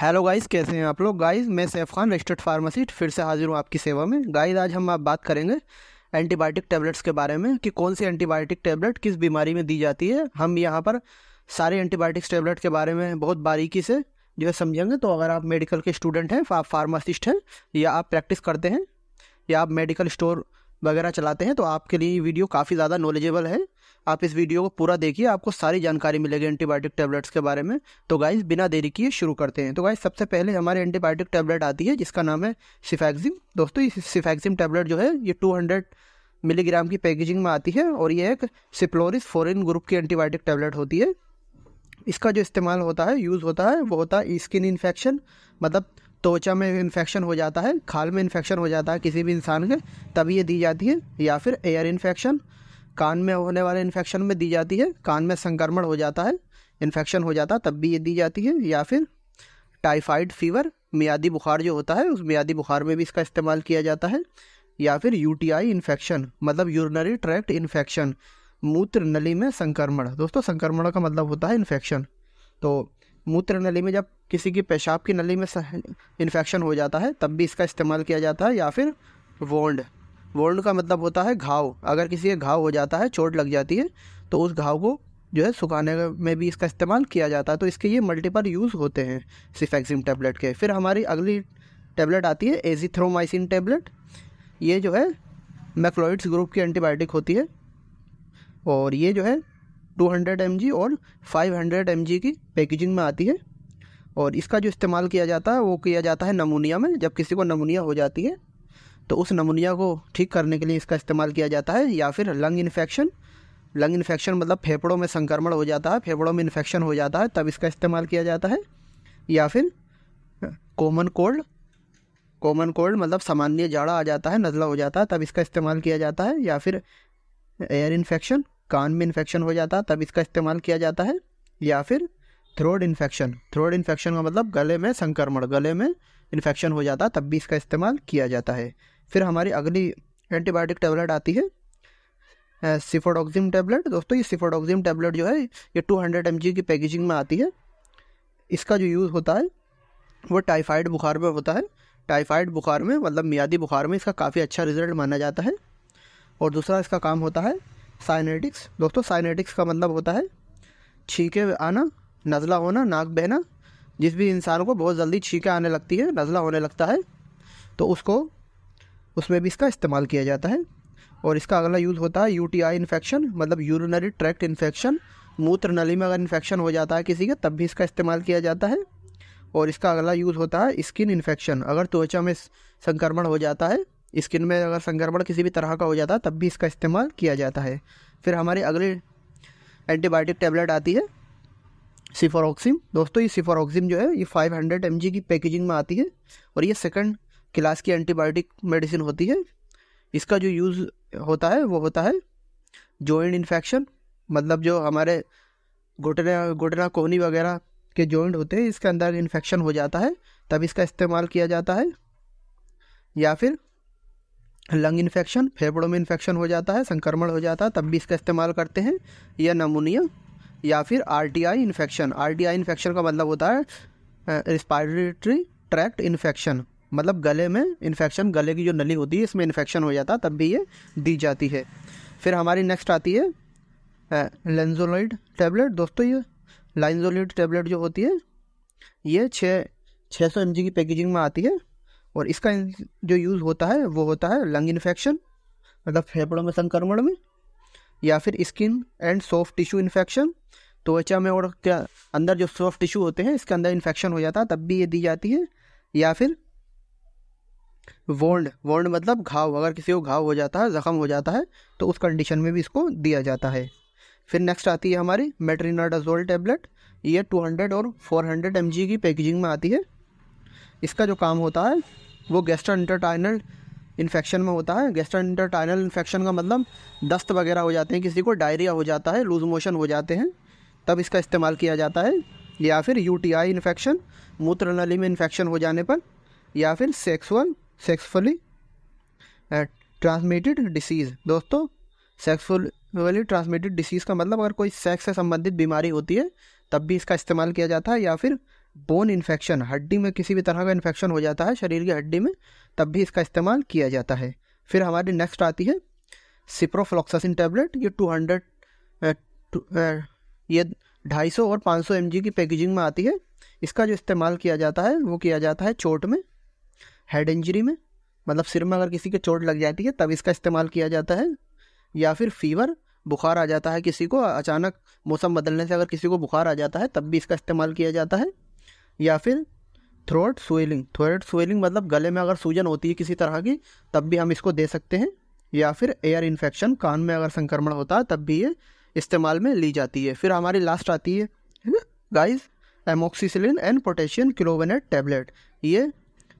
hello guys कैसे हैं आप लोग गाइस मैं सैफ खान रजिस्टर्ड फार्मासिस्ट फिर से हाजिर हूँ आपकी सेवा में गाइस आज हम आप बात करेंगे एंटीबायोटिक टैबलेट्स के बारे में कि कौन सी एंटीबायोटिक टैबलेट किस बीमारी में दी जाती है हम यहाँ पर सारे एंटीबायोटिक्स टैबलेट के बारे में बहुत बारीकी से जो है समझेंगे तो अगर आप मेडिकल के स्टूडेंट हैं आप फार्मासिस्ट हैं या आप प्रैक्टिस करते हैं या आप मेडिकल स्टोर वगैरह चलाते हैं तो आपके लिए वीडियो काफ़ी ज़्यादा नॉलेजेबल है आप इस वीडियो को पूरा देखिए आपको सारी जानकारी मिलेगी एंटीबायोटिक टैबलेट्स के बारे में तो गाइज बिना देरी किए शुरू करते हैं तो गाइज सबसे पहले हमारे एंटीबायोटिक टैबलेट आती है जिसका नाम है सिफैक्सिम दोस्तों इस सिफैक्सिम टैबलेट जो है ये टू मिलीग्राम की पैकेजिंग में आती है और ये एक सिप्लोरिस फोरिन ग्रुप की एंटीबायोटिक टैबलेट होती है इसका जो इस्तेमाल होता है यूज़ होता है वो होता है स्किन इन्फेक्शन मतलब त्वचा में इन्फेक्शन हो जाता है खाल में इन्फेक्शन हो जाता है किसी भी इंसान के तभी ये दी जाती है या फिर एयर इन्फेक्शन कान में होने वाले इन्फेक्शन में दी जाती है कान में संक्रमण हो जाता है इन्फेक्शन हो जाता है तब भी ये दी जाती है या फिर टाइफाइड फीवर मियादी बुखार जो होता है उस मियादी बुखार में भी इसका इस्तेमाल किया जाता है या फिर यूटीआई इन्फेक्शन मतलब यूरिनरी ट्रैक्ट इन्फेक्शन मूत्र नली में संक्रमण दोस्तों संक्रमण का मतलब होता है इन्फेक्शन तो मूत्र नली में जब किसी की पेशाब की नली में इन्फेक्शन हो जाता है तब भी इसका इस्तेमाल किया जाता है या फिर वोंड वर्ल्ड का मतलब होता है घाव अगर किसी का घाव हो जाता है चोट लग जाती है तो उस घाव को जो है सुखाने में भी इसका इस्तेमाल किया जाता है तो इसके ये मल्टीपल यूज़ होते हैं सिफेक्सिम टैबलेट के फिर हमारी अगली टैबलेट आती है एजीथ्रोमाइसिन टैबलेट ये जो है मैक्लोइड्स ग्रुप की एंटीबायोटिक होती है और ये जो है 200 हंड्रेड और 500 हंड्रेड की पैकेजिंग में आती है और इसका जो इस्तेमाल किया जाता है वो किया जाता है नमूनिया में जब किसी को नमूनिया हो जाती है तो उस नमूनिया को ठीक करने के लिए इसका इस्तेमाल किया जाता है या फिर लंग इन्फेक्शन लंग इन्फेक्शन मतलब फेफड़ों में संक्रमण हो जाता है फेफड़ों में इन्फेक्शन हो जाता है तब इसका इस्तेमाल किया जाता है या फिर कॉमन कोल्ड कॉमन कोल्ड मतलब सामान्य जाड़ा आ जाता है नज़ला हो जाता है तब इसका इस्तेमाल किया जाता है या फिर एयर इन्फेक्शन कान में इन्फेक्शन हो जाता है तब इसका इस्तेमाल किया जाता है या फिर थ्रोड इन्फेक्शन थ्रोड इन्फेक्शन का मतलब गले में संक्रमण गले में इन्फेक्शन हो जाता है तब भी इसका इस्तेमाल किया जाता है फिर हमारी अगली एंटीबायोटिक टैबलेट आती है सिफोडॉक्सिम टैबलेट दोस्तों ये सिफोडॉक्सिम टैबलेट जो है ये टू हंड्रेड एम की पैकेजिंग में आती है इसका जो यूज़ होता है वो टाइफाइड बुखार में होता है टाइफाइड बुखार में मतलब मियादी बुखार में इसका काफ़ी अच्छा रिजल्ट माना जाता है और दूसरा इसका काम होता है साइनेटिक्स दोस्तों साइनेटिक्स का मतलब होता है छीके आना नज़ला होना नाक बहना जिस भी इंसान को बहुत जल्दी छीके आने लगती है नज़ला होने लगता है तो उसको उसमें भी इसका इस्तेमाल किया जाता है और इसका अगला यूज़ होता है यूटीआई इन्फेक्शन मतलब यूरिनरी ट्रैक्ट इन्फेक्शन मूत्र नली में अगर इन्फेक्शन हो जाता है किसी का तब भी इसका इस्तेमाल किया जाता है और इसका अगला यूज़ होता है स्किन इन्फेक्शन अगर त्वचा में संक्रमण हो जाता है स्किन में अगर संक्रमण किसी भी तरह का हो जाता है तब भी इसका इस्तेमाल किया जाता है फिर हमारी अगली एंटीबायोटिक टैबलेट आती है सिफोरॉक्सिम दोस्तों ये सिफोरॉक्सिम जो है ये 500 हंड्रेड की पैकेजिंग में आती है और ये सेकंड क्लास की एंटीबायोटिक मेडिसिन होती है इसका जो यूज़ होता है वो होता है जॉइंट इन्फेक्शन मतलब जो हमारे घुटना घुटना कोहनी वगैरह के जॉइंट होते हैं इसके अंदर इन्फेक्शन हो जाता है तब इसका इस्तेमाल किया जाता है या फिर लंग इन्फेक्शन फेफड़ों में इन्फेक्शन हो जाता है संक्रमण हो जाता है तब भी इसका इस्तेमाल करते हैं या नमोनिया या फिर R T I infection R T I infection का मतलब होता है रिस्पायरेटरी ट्रैक्ट इन्फेक्शन मतलब गले में इन्फेक्शन गले की जो नली होती है इसमें इन्फेक्शन हो जाता तब भी ये दी जाती है फिर हमारी नेक्स्ट आती है लेंजोलाइड टैबलेट दोस्तों ये लाइनजोलाइड टैबलेट जो होती है ये छः छः सौ एम की पैकेजिंग में आती है और इसका जो यूज़ होता है वो होता है लंग इन्फेक्शन मतलब फेफड़ों में संक्रमण में या फिर skin and soft tissue infection त्वचा में और क्या अंदर जो सॉफ्ट टिश्यू होते हैं इसके अंदर इन्फेक्शन हो जाता है तब भी ये दी जाती है या फिर वोंड वोंड मतलब घाव अगर किसी को घाव हो जाता है ज़ख़म हो जाता है तो उस कंडीशन में भी इसको दिया जाता है फिर नेक्स्ट आती है हमारी मेट्रीनाडाजोल टेबलेट ये 200 और 400 हंड्रेड की पैकेजिंग में आती है इसका जो काम होता है वो गेस्टर इंटरटाइनल इन्फेक्शन में होता है गेस्टर इंटरटाइनल इन्फेक्शन का मतलब दस्त वगैरह हो जाते हैं किसी को डायरिया हो जाता है लूज मोशन हो जाते हैं तब इसका इस्तेमाल किया जाता है या फिर यूटीआई इन्फेक्शन मूत्र नली में इन्फेक्शन हो जाने पर या फिर सेक्सुअल सेक्सफुली ट्रांसमिटेड डिसीज़ दोस्तों सेक्सफुली ट्रांसमिटेड डिसीज़ का मतलब अगर कोई सेक्स से संबंधित बीमारी होती है तब भी इसका इस्तेमाल किया जाता है या फिर बोन इन्फेक्शन हड्डी में किसी भी तरह का इन्फेक्शन हो जाता है शरीर की हड्डी में तब भी इसका इस्तेमाल किया जाता है फिर हमारी नेक्स्ट आती है सिप्रोफ्लॉक्सासिन टैबलेट ये टू हंड्रेड uh, uh, ये ढाई सौ और पाँच सौ एम की पैकेजिंग में आती है इसका जो इस्तेमाल किया जाता है वो किया जाता है चोट में हेड इंजरी में मतलब सिर में अगर किसी के चोट लग जाती है तब इसका इस्तेमाल किया जाता है या फिर फीवर बुखार आ जाता है किसी को अचानक मौसम बदलने से अगर किसी को बुखार आ जाता है तब भी इसका इस्तेमाल किया जाता है या फिर थ्रोट स्वेलिंग थ्रोट स्वेलिंग मतलब गले में अगर सूजन होती है किसी तरह की तब भी हम इसको दे सकते हैं या फिर एयर इन्फेक्शन कान में अगर संक्रमण होता है तब भी ये इस्तेमाल में ली जाती है फिर हमारी लास्ट आती है guys amoxicillin and potassium clavulanate tablet ये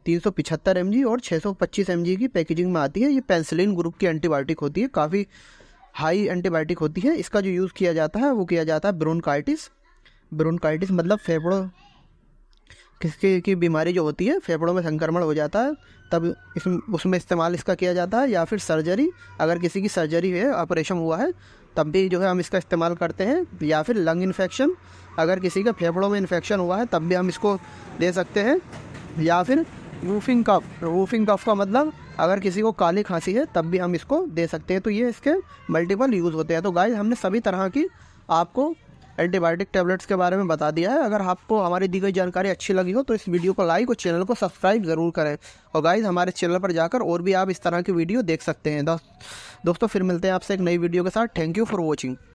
तीन सौ पिछहत्तर एम जी और छः सौ पच्चीस एम जी की पैकेजिंग में आती है ये पेंसिलिन ग्रुप की एंटीबायोटिक होती है काफ़ी हाई एंटीबायोटिक होती है इसका जो यूज़ किया जाता है वो किया जाता है ब्रोनकाइटिस ब्रोनकाइटिस मतलब फेफड़ों किसी की बीमारी जो होती है फेफड़ों में संक्रमण हो जाता है तब इसमें उसमें इस्तेमाल इसका किया जाता है या फिर सर्जरी अगर किसी की सर्जरी है ऑपरेशन हुआ है तब भी जो है हम इसका इस्तेमाल करते हैं या फिर लंग इन्फेक्शन अगर किसी का फेफड़ों में इन्फेक्शन हुआ है तब भी हम इसको दे सकते हैं या फिर रूफिंग कफ रूफिंग कफ का मतलब अगर किसी को काली खांसी है तब भी हम इसको दे सकते हैं तो ये इसके मल्टीपल यूज़ होते हैं तो गाइज हमने सभी तरह की आपको एंटीबायोटिक टैबलेट्स के बारे में बता दिया है अगर आपको हमारी दी गई जानकारी अच्छी लगी हो तो इस वीडियो को लाइक और चैनल को सब्सक्राइब ज़रूर करें और गाइज हमारे चैनल पर जाकर और भी आप इस तरह की वीडियो देख सकते हैं दोस्तों फिर मिलते हैं आपसे एक नई वीडियो के साथ थैंक यू फॉर वॉचिंग